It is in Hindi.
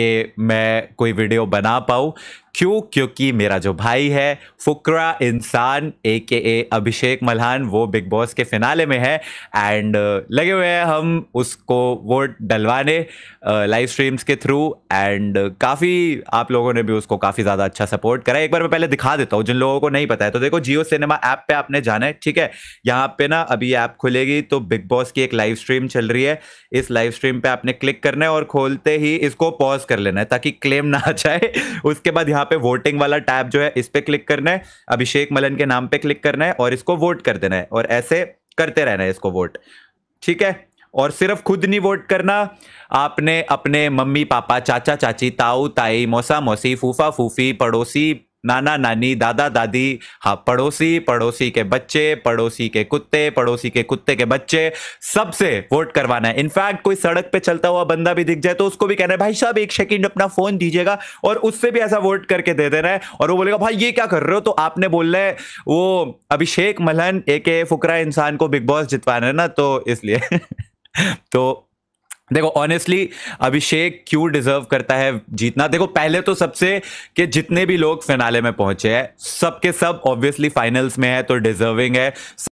कि मैं कोई वीडियो बना पाऊँ क्यों क्योंकि मेरा जो भाई है फुकरा इंसान ए के ए अभिषेक मल्हान वो बिग बॉस के फिनाले में है एंड uh, लगे हुए हैं हम उसको वोट डलवाने लाइव uh, स्ट्रीम्स के थ्रू एंड काफ़ी आप लोगों ने भी उसको काफ़ी ज़्यादा अच्छा सपोर्ट करा एक बार मैं पहले दिखा देता हूँ जिन लोगों को नहीं पता है तो देखो जियो सिनेमा ऐप पर आपने जाना है ठीक है यहाँ पे ना अभी ऐप खुलेगी तो बिग बॉस की एक लाइव स्ट्रीम चल रही है इस लाइव स्ट्रीम पर आपने क्लिक करना है और खोलते ही इसको पॉज कर लेना है ताकि क्लेम ना आ जाए उसके बाद यहाँ पे वोटिंग वाला टैब जो है इस पे क्लिक करना है अभिषेक मलन के नाम पे क्लिक करना है और इसको वोट कर देना है और ऐसे करते रहना है इसको वोट ठीक है और सिर्फ खुद नहीं वोट करना आपने अपने मम्मी पापा चाचा चाची ताऊ ताई मौसा मौसी फूफा फूफी पड़ोसी नाना नानी दादा दादी हाँ पड़ोसी पड़ोसी के बच्चे पड़ोसी के कुत्ते पड़ोसी के कुत्ते के बच्चे सबसे वोट करवाना है इनफैक्ट कोई सड़क पे चलता हुआ बंदा भी दिख जाए तो उसको भी कहना है भाई साहब एक सेकेंड अपना फोन दीजिएगा और उससे भी ऐसा वोट करके दे देना है और वो बोलेगा भाई ये क्या कर रहे हो तो आपने बोल है वो अभिषेक मलहन एक फुकरा इंसान को बिग बॉस जितवाना है ना तो इसलिए तो देखो ऑनेस्टली अभिषेक क्यों डिजर्व करता है जीतना देखो पहले तो सबसे कि जितने भी लोग फिनाले में पहुंचे हैं सबके सब ऑब्वियसली फाइनल्स में तो है तो डिजर्विंग है